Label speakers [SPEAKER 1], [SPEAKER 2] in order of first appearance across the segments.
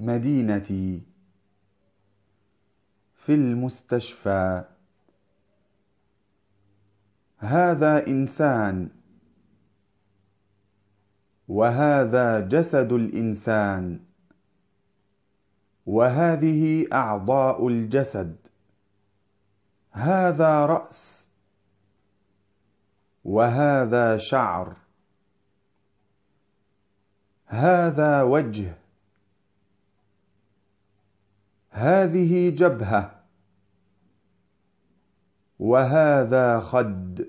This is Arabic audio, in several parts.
[SPEAKER 1] مدينتي في المستشفى هذا إنسان وهذا جسد الإنسان وهذه أعضاء الجسد هذا رأس وهذا شعر هذا وجه هذه جبهة وهذا خد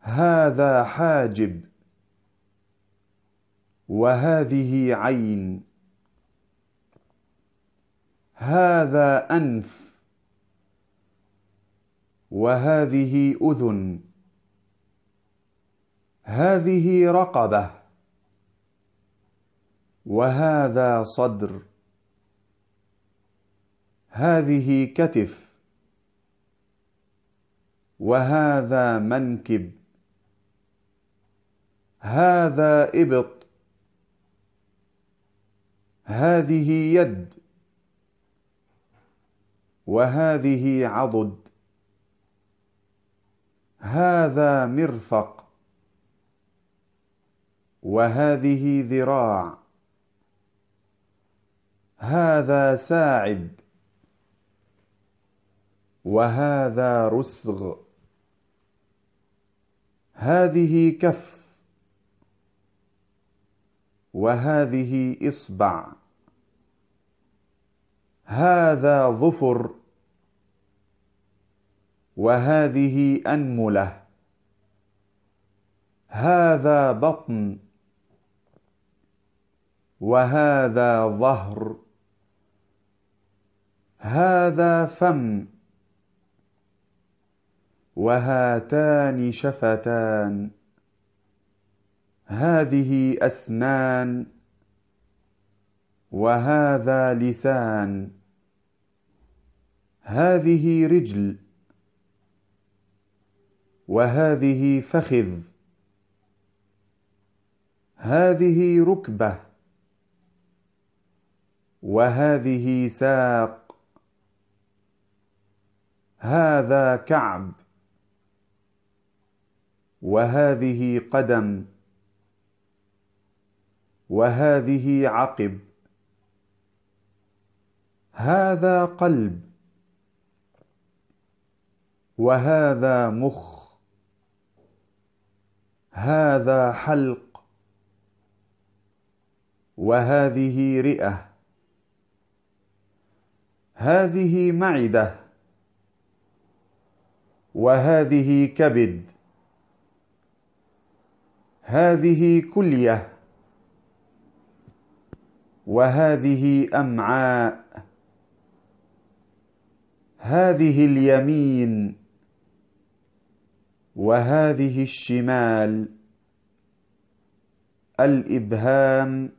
[SPEAKER 1] هذا حاجب وهذه عين هذا أنف وهذه أذن هذه رقبة وهذا صدر هذه كتف وهذا منكب هذا إبط هذه يد وهذه عضد هذا مرفق وهذه ذراع هذا ساعد وهذا رسغ هذه كف وهذه إصبع هذا ظفر وهذه أنملة هذا بطن وهذا ظهر هذا فم وهاتان شفتان هذه أسنان وهذا لسان هذه رجل وهذه فخذ هذه ركبه وهذه ساق هذا كعب وهذه قدم وهذه عقب هذا قلب وهذا مخ هذا حلق وهذه رئه هذه معده وهذه كبد هذه كلية وهذه أمعاء هذه اليمين وهذه الشمال الإبهام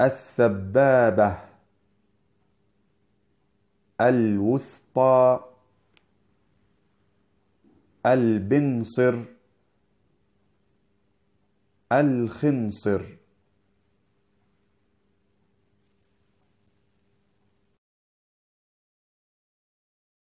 [SPEAKER 1] السبابة الوسطى البنصر الخنصر